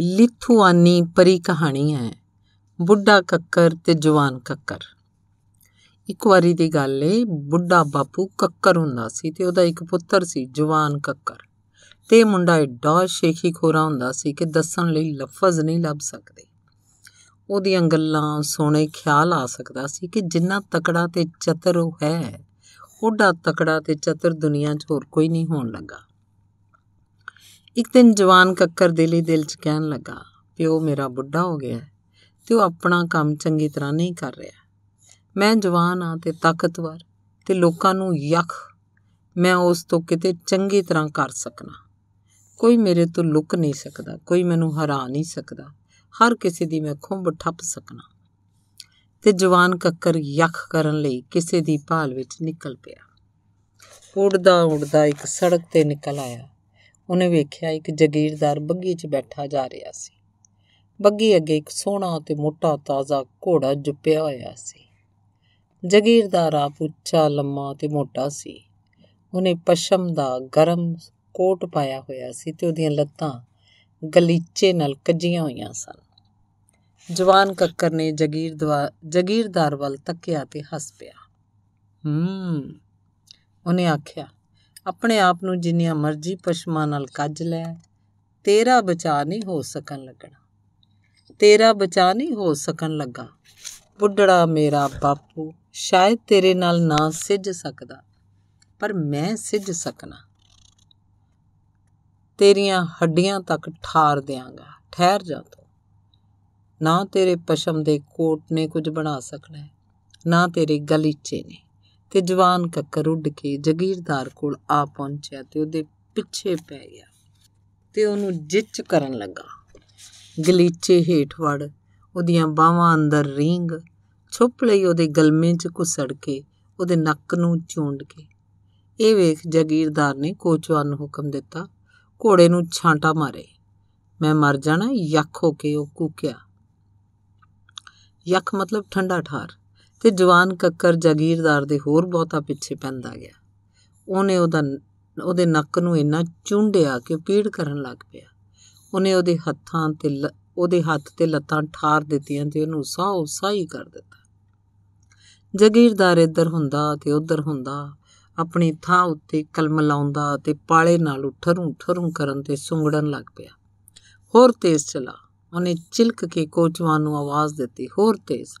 ਲਿਥੂਆਨੀ ਪਰੀ ਕਹਾਣੀ ਹੈ ਬੁੱਢਾ ਕੱਕਰ ਤੇ ਜਵਾਨ ਕੱਕਰ ਇੱਕ ਵਾਰੀ ਦੀ ਗੱਲ ਏ ਬੁੱਢਾ ਬਾਪੂ ਕੱਕਰ ਹੁੰਦਾ ਸੀ ਤੇ ਉਹਦਾ ਇੱਕ ਪੁੱਤਰ ਸੀ ਜਵਾਨ ਕੱਕਰ ਤੇ ਮੁੰਡਾ ਏਡਾ ਸ਼ੇਖੀ ਖੋਰਾ ਹੁੰਦਾ ਸੀ ਕਿ ਦੱਸਣ ਲਈ ਲਫ਼ਜ਼ ਨਹੀਂ ਲੱਭ ਸਕਦੇ ਉਹਦੀਆਂ ਗੱਲਾਂ ਸੋਹਣੇ ਖਿਆਲ ਆ ਸਕਦਾ ਸੀ ਕਿ ਜਿੰਨਾ ਤਕੜਾ ਤੇ ਚਤਰ ਉਹ ਹੈ ਉਹਦਾ ਤਕੜਾ ਤੇ ਚਤਰ ਦੁਨੀਆ 'ਚ ਹੋਰ ਕੋਈ ਨਹੀਂ ਹੋਣ ਲੱਗਾ ਇੱਕ ਦਿਨ ਜਵਾਨ ਕੱਕਰ ਦਿਲੀ ਦਿਲ 'ਚ ਕਹਿਣ ਲੱਗਾ ਪਿਓ ਮੇਰਾ ਬੁੱਢਾ ਹੋ ਗਿਆ ਤੇ ਉਹ ਆਪਣਾ ਕੰਮ ਚੰਗੀ ਤਰ੍ਹਾਂ ਨਹੀਂ ਕਰ ਰਿਹਾ ਮੈਂ ਜਵਾਨ ਆ ਤੇ ਤਾਕਤਵਰ ਤੇ ਲੋਕਾਂ ਨੂੰ ਯਖ ਮੈਂ ਉਸ ਤੋਂ ਕਿਤੇ ਚੰਗੀ ਤਰ੍ਹਾਂ ਕਰ ਸਕਣਾ ਕੋਈ ਮੇਰੇ ਤੋਂ ਲੁਕ ਨਹੀਂ ਸਕਦਾ ਕੋਈ ਮੈਨੂੰ ਹਰਾ ਨਹੀਂ ਸਕਦਾ ਹਰ ਕਿਸੇ ਦੀ ਮੈਂ ਖੁੰਭ ਠੱਪ ਸਕਣਾ ਤੇ ਜਵਾਨ ਕੱਕਰ ਯਖ ਕਰਨ ਲਈ ਕਿਸੇ ਦੀ ਭਾਲ ਵਿੱਚ ਨਿਕਲ ਪਿਆ ਉੜਦਾ ਉੜਦਾ ਇੱਕ ਸੜਕ ਤੇ ਨਿਕਲ ਆਇਆ ਉਹਨੇ ਵੇਖਿਆ ਇੱਕ ਜ਼ਗੀਰਦਾਰ ਬੱਗੀ 'ਚ ਬੈਠਾ ਜਾ ਰਿਹਾ ਸੀ ਬੱਗੀ ਅੱਗੇ ਇੱਕ ਸੋਹਣਾ ਤੇ ਮੋਟਾ ਤਾਜ਼ਾ ਘੋੜਾ ਜੁੱਪਿਆ ਹੋਇਆ ਸੀ ਜ਼ਗੀਰਦਾਰ ਆ ਉੱਚਾ ਲੰਮਾ ਤੇ ਮੋਟਾ ਸੀ ਉਹਨੇ ਪਸ਼ਮ ਦਾ ਗਰਮ ਕੋਟ ਪਾਇਆ ਹੋਇਆ ਸੀ ਤੇ ਉਹਦੀਆਂ ਲੱਤਾਂ ਗਲੀਚੇ ਨਾਲ ਕੱਜੀਆਂ ਹੋਈਆਂ ਸਨ ਜਵਾਨ ਕੱਕਰ ਨੇ ਜਗੀਰਦਾਰ ਜਗੀਰਦਾਰ ਵੱਲ ਤੱਕਿਆ ਤੇ ਹੱਸ ਪਿਆ ਹੂੰ ਉਹਨੇ ਆਖਿਆ ਆਪਣੇ ਆਪ ਨੂੰ ਜਿੰਨੀਆਂ ਮਰਜ਼ੀ ਪਸ਼ਮਾਂ ਨਾਲ ਕੱਜ ਲੈ ਤੇਰਾ ਬਚਾ ਨਹੀਂ ਹੋ ਸਕਣ ਲੱਗਣਾ ਤੇਰਾ ਬਚਾ ਨਹੀਂ ਹੋ ਸਕਣ ਲੱਗਾ ਬੁੱਢੜਾ ਮੇਰਾ ਬਾਪੂ ਸ਼ਾਇਦ ਤੇਰੇ ਨਾਲ ਨਾ ਸਿੱਝ ਸਕਦਾ ਪਰ ਮੈਂ ਸਿੱਝ ਸਕਣਾ ਤੇਰੀਆਂ ਹੱਡੀਆਂ ਤੱਕ ਠਾਰ ਦਿਆਂਗਾ ਠਹਿਰ ਜਾ ਤੂੰ ਨਾ ਤੇਰੇ ਪਸ਼ਮ ਦੇ ਕੋਟ ਨੇ ਕੁਝ ਬਣਾ ਸਕਣਾ ਨਾ ਤੇਰੇ ਗਲੀਚੇ ਨੇ ਤੇ ਜਵਾਨ ਕੱਕਰ ਉੱਡ ਕੇ ਜ਼ਗੀਰਦਾਰ ਕੋਲ ਆ ਪਹੁੰਚਿਆ ਤੇ ਉਹਦੇ ਪਿੱਛੇ ਪੈ ਗਿਆ ਤੇ ਉਹਨੂੰ ਜਿੱਚ ਕਰਨ ਲੱਗਾ ਗਲੀਚੇ ਹੇਠ ਵੜ ਉਹਦੀਆਂ ਬਾਹਾਂ ਅੰਦਰ ਰੀਂਗ ਛੁੱਪ ਲਈ ਉਹਦੇ ਗਲਮੇ 'ਚ ਘੁਸੜ ਕੇ ਉਹਦੇ ਨੱਕ ਨੂੰ ਚੁੰਡ ਕੇ ਇਹ ਵੇਖ ਜ਼ਗੀਰਦਾਰ ਨੇ ਕੋਚਵਾਨ ਨੂੰ ਹੁਕਮ ਦਿੱਤਾ ਘੋੜੇ ਨੂੰ ਛਾਂਟਾ ਮਾਰੇ ਮੈਂ ਮਰ ਜਾਣਾ ਯੱਖ ਹੋ ਕੇ ਉਹ ਕੂਕਿਆ ਯੱਖ ਮਤਲਬ ਠੰਡਾ ਠਾਰ ਤੇ ਜਵਾਨ ਕੱਕਰ ਜਾਗੀਰਦਾਰ ਦੇ ਹੋਰ ਬਹੁਤਾ ਪਿੱਛੇ ਪੈਂਦਾ ਗਿਆ ਉਹਨੇ ਉਹਦਾ ਉਹਦੇ ਨੱਕ ਨੂੰ ਇੰਨਾ ਚੁੰਡਿਆ ਕਿ ਪੀੜ ਕਰਨ ਲੱਗ ਪਿਆ ਉਹਨੇ ਉਹਦੇ ਹੱਥਾਂ ਤੇ ਉਹਦੇ ਹੱਥ ਤੇ ਲੱਤਾਂ ਠਾਰ ਦਿੱਤੀਆਂ ਤੇ ਉਹਨੂੰ ਸਾਹ ਸਾਈ ਕਰ ਦਿੱਤਾ ਜਾਗੀਰਦਾਰ ਇੱਧਰ ਹੁੰਦਾ ਤੇ ਉੱਧਰ ਹੁੰਦਾ ਆਪਣੀ ਥਾਂ ਉੱਤੇ ਕਲਮ ਲਾਉਂਦਾ ਤੇ ਪਾਲੇ ਨਾਲ ਉਠਰੂ ਠਰੂ ਕਰਨ ਤੇ ਸੁੰਗੜਨ ਲੱਗ ਪਿਆ ਹੋਰ ਤੇਜ਼ ਚਲਾ ਉਹਨੇ ਚਿਲਕ ਕੇ ਕੋਚਵਾਨ ਨੂੰ ਆਵਾਜ਼ ਦਿੱਤੀ ਹੋਰ ਤੇਜ਼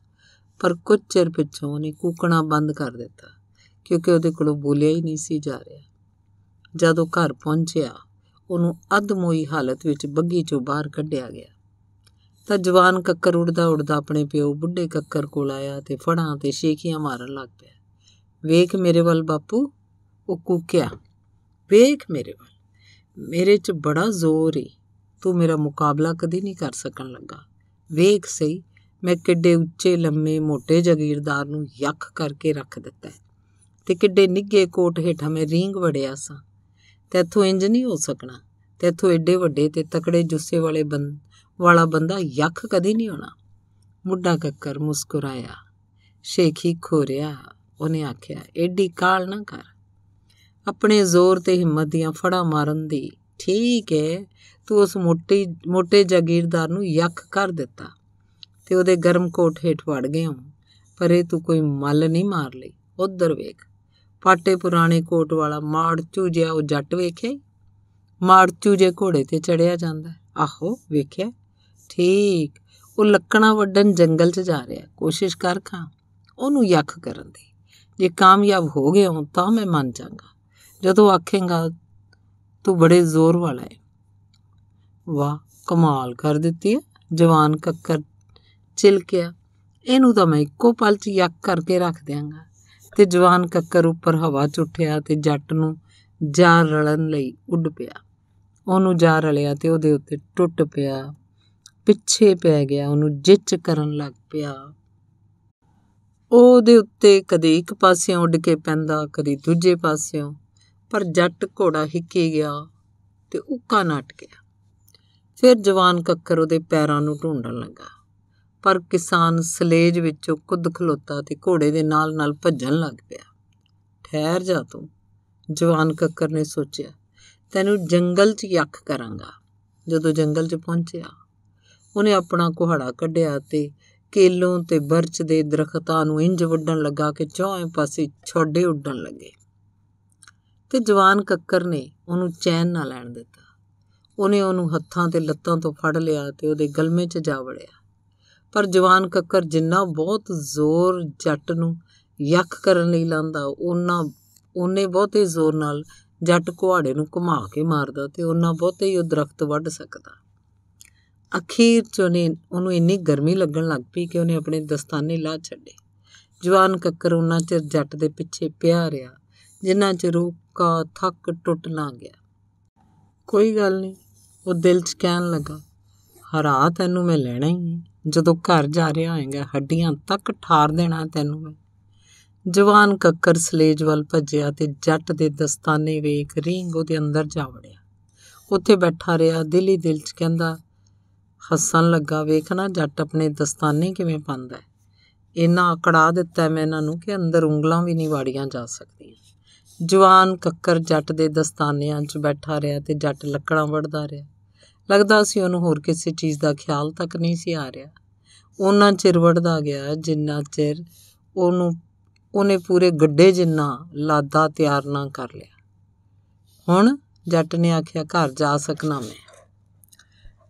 ਪਰ ਕੁਝ ਚਿਰ ਪਿੱਛੋਂ ਉਹਨੇ ਕੂਕਣਾ ਬੰਦ ਕਰ ਦਿੱਤਾ ਕਿਉਂਕਿ ਉਹਦੇ ਕੋਲੋਂ ਬੋਲਿਆ ਹੀ ਨਹੀਂ ਸੀ ਜਾ ਰਿਹਾ ਜਦੋਂ ਘਰ ਪਹੁੰਚਿਆ ਉਹਨੂੰ ਅਧਮੋਈ ਹਾਲਤ ਵਿੱਚ ਬੱਗੀ ਚੋਂ ਬਾਹਰ ਕੱਢਿਆ ਗਿਆ ਤਾਂ ਜਵਾਨ ਕੱਕਰ ਉੜਦਾ ਉੜਦਾ ਆਪਣੇ ਪਿਓ ਬੁੱਢੇ ਕੱਕਰ ਕੋਲ ਆਇਆ ਤੇ ਫੜਾਂ ਤੇ ਛੇਕੀਆਂ ਮਾਰਨ ਲੱਗ ਪਿਆ ਵੇਖ ਮੇਰੇ ਵੱਲ ਬਾਪੂ ਉਹ ਕੂਕਿਆ ਵੇਖ ਮੇਰੇ ਵੱਲ ਮੇਰੇ 'ਚ ਬੜਾ ਜ਼ੋਰ ਏ ਤੂੰ ਮੇਰਾ ਮੁਕਾਬਲਾ ਕਦੀ ਨਹੀਂ ਕਰ ਸਕਣ ਲੱਗਾ ਵੇਖ ਸਹੀ ਮੈਂ ਕਿੱਡੇ ਉੱਚੇ ਲੰਮੇ ਮੋٹے ਜ਼ਗੀਰਦਾਰ ਨੂੰ ਯੱਖ ਕਰਕੇ ਰੱਖ ਦਿੱਤਾ ਤੇ ਕਿੱਡੇ ਨਿੱਗੇ ਕੋਟ ਹੇਠਾਂ ਮੈਂ ਰੀਂਗ ਵੜਿਆ ਸਾਂ ਤੈਥੋਂ ਇੰਜ ਨਹੀਂ ਹੋ ਸਕਣਾ ਤੈਥੋਂ ਏਡੇ ਵੱਡੇ ਤੇ ਤਕੜੇ ਜੁੱਸੇ ਵਾਲੇ ਬੰਦ ਵਾਲਾ ਬੰਦਾ ਯੱਖ ਕਦੇ ਨਹੀਂ ਹੋਣਾ ਮੁੱਢਾ ਕੱਕਰ ਮੁਸਕਰਾਇਆ ਸ਼ੇਖੀ ਖੋਰਿਆ ਉਹਨੇ ਆਖਿਆ ਏਡੀ ਕਾਲ ਨਾ ਕਰ ਆਪਣੇ ਜ਼ੋਰ ਤੇ ਹਿੰਮਤ ਦੀਆਂ ਫੜਾ ਮਾਰਨ ਦੀ ਠੀਕ ਹੈ ਤੂੰ ਉਸ ਮੋਟੀ ਮੋਟੇ ਜ਼ਗੀਰਦਾਰ ਨੂੰ ਯੱਖ ਕਰ ਦਿੱਤਾ ਤੇ ਉਹਦੇ ਗਰਮ ਕੋਟ ਹੇਠ ਵੜ ਗਏ ਹਾਂ ਇਹ ਤੂੰ ਕੋਈ ਮੱਲ ਨਹੀਂ ਮਾਰ ਲਈ ਉਧਰ ਵੇਖ ਪਾਟੇ ਪੁਰਾਣੇ ਕੋਟ ਵਾਲਾ ਮਾੜ ਚੂਜਿਆ ਉਹ ਜੱਟ ਵੇਖੇ ਮਾੜ ਚੂਜੇ ਘੋੜੇ ਤੇ ਚੜਿਆ ਜਾਂਦਾ ਆਹੋ ਵੇਖਿਆ ਠੀਕ ਉਹ ਲੱਕਣਾ ਵੱਡਨ ਜੰਗਲ 'ਚ ਜਾ ਰਿਹਾ ਕੋਸ਼ਿਸ਼ ਕਰ ਖਾਂ ਉਹਨੂੰ ਯੱਖ ਕਰਨ ਦੀ ਜੇ ਕਾਮਯਾਬ ਹੋ ਗਏ ਹਾਂ ਤਾਂ ਮੈਂ ਮੰਨ ਜਾਗਾ ਜਦੋਂ ਆਖੇਗਾ ਤੂੰ ਬੜੇ ਜ਼ੋਰ ਵਾਲਾ ਹੈ ਵਾਹ ਕਮਾਲ ਕਰ ਦਿੱਤੀ ਹੈ ਜਵਾਨ ਕੱਕਰ ਚਿਲਕਿਆ ਇਹਨੂੰ ਤਾਂ ਮੈਂ ਇੱਕੋ ਪਲ 'ਚ ਯੱਕ ਕਰਕੇ ਰੱਖ ਦਿਆਂਗਾ ਤੇ ਜਵਾਨ ਕੱਕਰ ਉੱਪਰ ਹਵਾ 'ਚ ਉੱਠਿਆ ਤੇ ਜੱਟ ਨੂੰ ਜਾ ਰਲਣ ਲਈ ਉੱਡ ਪਿਆ ਉਹਨੂੰ ਜਾ ਰਲਿਆ ਤੇ ਉਹਦੇ ਉੱਤੇ ਟੁੱਟ ਪਿਆ ਪਿੱਛੇ ਪੈ ਗਿਆ ਉਹਨੂੰ ਜਿੱਚ ਕਰਨ ਲੱਗ ਪਿਆ ਉਹਦੇ ਉੱਤੇ ਕਦੇ ਇੱਕ ਪਾਸਿਓਂ ਉੱਡ ਕੇ ਪੈਂਦਾ ਕਦੇ ਦੂਜੇ ਪਾਸਿਓਂ ਪਰ ਜੱਟ ਘੋੜਾ ਹਿੱਕੇ ਗਿਆ ਤੇ ਉੱਕਾ ਨਟ ਗਿਆ ਫਿਰ ਜਵਾਨ ਕੱਕਰ ਉਹਦੇ ਪੈਰਾਂ ਨੂੰ ਢੂੰਡਣ ਲੱਗਾ ਪਰ ਕਿਸਾਨ ਸਲੇਜ ਵਿੱਚੋਂ ਕੁੱਦ ਖਲੋਤਾ ਤੇ ਘੋੜੇ ਦੇ ਨਾਲ-ਨਾਲ ਭੱਜਣ ਲੱਗ ਪਿਆ ਠਹਿਰ ਜਾ ਤੂੰ ਜਵਾਨ ਕੱਕਰ ਨੇ ਸੋਚਿਆ ਤੈਨੂੰ ਜੰਗਲ 'ਚ ਯੱਕ ਕਰਾਂਗਾ ਜਦੋਂ ਜੰਗਲ 'ਚ ਪਹੁੰਚਿਆ ਉਹਨੇ ਆਪਣਾ ਕੁਹਾੜਾ ਕੱਢਿਆ ਤੇ ਕੇਲੋਂ ਤੇ ਬਰਚ ਦੇ ਦਰਖਤਾਂ ਨੂੰ ਇੰਜ ਵੱਢਣ ਲੱਗਾ ਕਿ ਚੌਹੇ ਪਾਸੇ ਛੋਡੇ ਉੱਡਣ ਲੱਗੇ ਤੇ ਜਵਾਨ ਕੱਕਰ ਨੇ ਉਹਨੂੰ ਚੈਨ ਨਾ ਲੈਣ ਦਿੱਤਾ ਉਹਨੇ ਉਹਨੂੰ ਹੱਥਾਂ ਤੇ ਲੱਤਾਂ ਤੋਂ ਫੜ ਲਿਆ ਤੇ ਉਹਦੇ ਗਲਮੇ 'ਚ ਜਾ ਵੜਿਆ ਪਰ ਜਵਾਨ ਕੱਕਰ ਜਿੰਨਾ ਬਹੁਤ ਜ਼ੋਰ ਜੱਟ ਨੂੰ ਯੱਕ ਕਰਨ ਲਈ ਲਾਂਦਾ ਉਹਨਾਂ ਉਹਨੇ ਬਹੁਤੇ ਜ਼ੋਰ ਨਾਲ ਜੱਟ ਕੁਹਾੜੇ ਨੂੰ ਘੁਮਾ ਕੇ ਮਾਰਦਾ ਤੇ ਉਹਨਾਂ ਬਹੁਤੇ ਹੀ ਉਹ ਦਰਖਤ ਵੱਢ ਸਕਦਾ ਅਖੀਰ ਚ ਉਹਨੇ ਉਹਨੂੰ ਇੰਨੀ ਗਰਮੀ ਲੱਗਣ ਲੱਗ ਪਈ ਕਿ ਉਹਨੇ ਆਪਣੇ ਦਸਤਾਨੇ ਲਾ ਛੱਡੇ ਜਵਾਨ ਕੱਕਰ ਉਹਨਾਂ ਚਿਰ ਜੱਟ ਦੇ ਪਿੱਛੇ ਪਿਆ ਰਿਹਾ ਜਿੰਨਾ ਚਿਰ ਉਹ ਕਾ ਥੱਕ ਟੁੱਟ ਨਾ ਗਿਆ ਕੋਈ ਗੱਲ ਨਹੀਂ ਉਹ ਦਿਲ 'ਚ ਕਹਿਣ ਲੱਗਾ ਹਰਾ ਤੈਨੂੰ ਮੈਂ ਲੈਣਾ ਹੀ ਹੈ ਜਦੋਂ ਘਰ ਜਾ ਰਿਹਾ ਹੋਏਗਾ ਹੱਡੀਆਂ ਤੱਕ ਠਾਰ ਦੇਣਾ ਤੈਨੂੰ ਮੈਂ ਜਵਾਨ ਕੱਕਰ ਸਲੇਜ ਵੱਲ ਭੱਜਿਆ ਤੇ ਜੱਟ ਦੇ ਦਸਤਾਨੇ ਵੇਖ ਰੀਂਗ ਉਹਦੇ ਅੰਦਰ ਜਾ ਵੜਿਆ ਉੱਥੇ ਬੈਠਾ ਰਿਹਾ ਦਿਲ ਹੀ ਦਿਲ 'ਚ ਕਹਿੰਦਾ ਹੱਸਣ ਲੱਗਾ ਵੇਖਣਾ ਜੱਟ ਆਪਣੇ ਦਸਤਾਨੇ ਕਿਵੇਂ ਪਾਉਂਦਾ ਹੈ ਇੰਨਾ ਅਕੜਾ ਦਿੱਤਾ ਮੈਂ ਇਹਨਾਂ ਨੂੰ ਕਿ ਅੰਦਰ ਉਂਗਲਾਂ ਵੀ ਨਹੀਂ ਵਾੜੀਆਂ ਜਾ ਸਕਦੀਆਂ ਜਵਾਨ ਕੱਕਰ ਜੱਟ ਦੇ ਦਸਤਾਨਿਆਂ 'ਚ ਬੈਠਾ ਰਿਹਾ ਤੇ ਜੱਟ ਲੱਕੜਾਂ ਵੜਦਾ ਰਿਹਾ ਲੱਗਦਾ ਸੀ ਉਹਨੂੰ ਹੋਰ ਕਿਸੇ ਚੀਜ਼ ਦਾ ਖਿਆਲ ਤੱਕ ਨਹੀਂ ਸੀ ਆ ਰਿਹਾ ਉਹਨਾਂ ਚਿਰ ਵੜਦਾ ਗਿਆ ਜਿੰਨਾ ਚਿਰ ਉਹਨੂੰ ਉਹਨੇ ਪੂਰੇ ਗੱਡੇ ਜਿੰਨਾ ਲਾਦਾ ਤਿਆਰ ਨਾ ਕਰ ਲਿਆ ਹੁਣ ਜੱਟ ਨੇ ਆਖਿਆ ਘਰ ਜਾ ਸਕਣਾ ਮੈਂ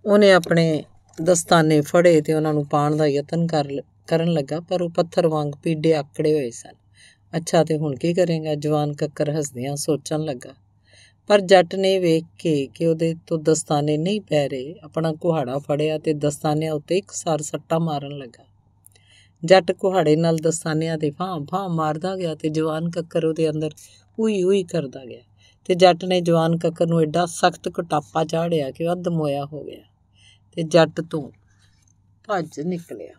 ਉਹਨੇ ਆਪਣੇ ਦਸਤਾਨੇ ਫੜੇ ਤੇ ਉਹਨਾਂ ਨੂੰ ਪਾਣ ਦਾ ਯਤਨ ਕਰ ਕਰਨ ਲੱਗਾ ਪਰ ਉਹ ਪੱਥਰ ਵਾਂਗ ਪੀੜੇ ਆਕੜੇ ਹੋਏ ਸਨ ਅੱਛਾ ਤੇ ਹੁਣ ਕੀ ਕਰੇਗਾ ਜਵਾਨ ਕੱਕਰ ਹੱਸਦਿਆਂ ਸੋਚਣ ਲੱਗਾ ਪਰ ਜੱਟ ਨੇ ਵੇਖ ਕੇ ਕਿ ਉਹਦੇ ਤੋਂ ਦਸਤਾਨੇ ਨਹੀਂ ਪੈ ਰਹੇ ਆਪਣਾ ਕੁਹਾੜਾ ਫੜਿਆ ਤੇ ਦਸਤਾਨਿਆਂ ਉੱਤੇ ਇੱਕ ਸਾਰ ਸੱਟਾ ਮਾਰਨ ਲੱਗਾ ਜੱਟ ਕੁਹਾੜੇ ਨਾਲ ਦਸਤਾਨਿਆਂ ਦੇ ਫਾਂ ਫਾਂ ਮਾਰਦਾ ਗਿਆ ਤੇ ਜਵਾਨ ਕੱਕਰ ਉਹਦੇ ਅੰਦਰ ਉਈ ਉਈ ਕਰਦਾ ਗਿਆ ਤੇ ਜੱਟ ਨੇ ਜਵਾਨ ਕੱਕਰ ਨੂੰ ਐਡਾ ਸਖਤ ਕਟਾਪਾ ਚਾੜਿਆ ਕਿ ਉਹ ਦਮੋਇਆ ਹੋ ਗਿਆ ਤੇ ਜੱਟ ਤੋਂ ਭੱਜ ਨਿਕਲਿਆ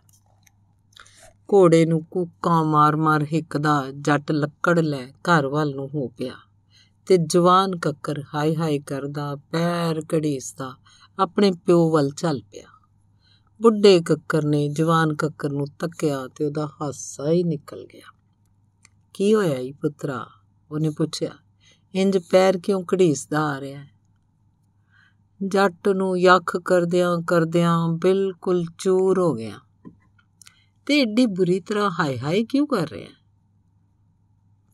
ਘੋੜੇ ਨੂੰ ਕੂਕਾਂ ਮਾਰ-ਮਾਰ ਹਿੱਕਦਾ ਜੱਟ ਲੱਕੜ ਲੈ ਘਰ ਵੱਲ ਨੂੰ ਹੋ ਪਿਆ ਤੇ ਜਵਾਨ ਕੱਕਰ ਹਾਈ ਹਾਈ ਕਰਦਾ ਪੈਰ ਕੜੀਸਦਾ ਆਪਣੇ ਪਿਓ ਵੱਲ ਚੱਲ ਪਿਆ ਬੁੱਢੇ ਕੱਕਰ ਨੇ ਜਵਾਨ ਕੱਕਰ ਨੂੰ ਤੱਕਿਆ ਤੇ ਉਹਦਾ ਹਾਸਾ ਹੀ ਨਿਕਲ ਗਿਆ ਕੀ ਹੋਇਆ ਈ ਪੁੱਤਰਾ ਉਹਨੇ ਪੁੱਛਿਆ ਇੰਜ ਪੈਰ ਕਿਉਂ ਕੜੀਸਦਾ ਆ ਰਿਹਾ ਹੈ ਜੱਟ ਨੂੰ ਯੱਖ ਕਰਦਿਆਂ ਕਰਦਿਆਂ ਬਿਲਕੁਲ ਚੂਰ ਹੋ ਗਿਆ ਤੇ ਏਡੀ ਬੁਰੀ ਤਰ੍ਹਾਂ ਹਾਈ ਹਾਈ ਕਿਉਂ ਕਰ ਰਿਹਾ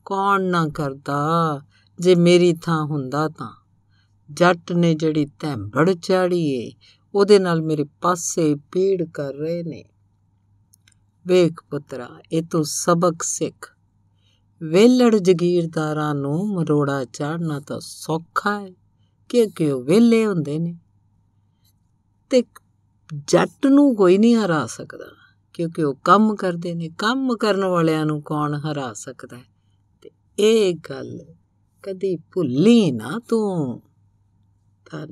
ਕੌਣ ਨਾ ਕਰਦਾ ਜੇ ਮੇਰੀ ਥਾਂ ਹੁੰਦਾ ਤਾਂ ਜੱਟ ਨੇ ਜਿਹੜੀ ਧੈਂਬੜ ਚਾੜੀ ਏ ਉਹਦੇ ਨਾਲ ਮੇਰੇ ਪਾਸੇ ਪੀੜ ਕਰ ਰਹੇ ਨੇ ਵੇਖ ਪੁੱਤਰਾ ਇਹ ਤੋਂ ਸਬਕ ਸਿੱਖ ਵੇਲੜ ਜ਼ਗੀਰਦਾਰਾਂ ਨੂੰ ਮਰੋੜਾ ਚਾੜਨਾ ਤਾਂ ਸੌਖਾ ਹੈ ਕਿਉਂਕਿ ਉਹ ਵੇਲੇ ਹੁੰਦੇ ਨੇ ਤੇ ਜੱਟ ਨੂੰ ਕੋਈ ਨਹੀਂ ਹਰਾ ਸਕਦਾ ਕਿਉਂਕਿ ਉਹ ਕੰਮ ਕਰਦੇ ਨੇ ਕੰਮ ਕਰਨ ਵਾਲਿਆਂ ਨੂੰ ਕੌਣ ਹਰਾ ਸਕਦਾ ਤੇ ਇਹ ਗੱਲ ਕਦੀ ਭੁੱਲੀ ਨਾ ਤੂੰ ਤਾਂ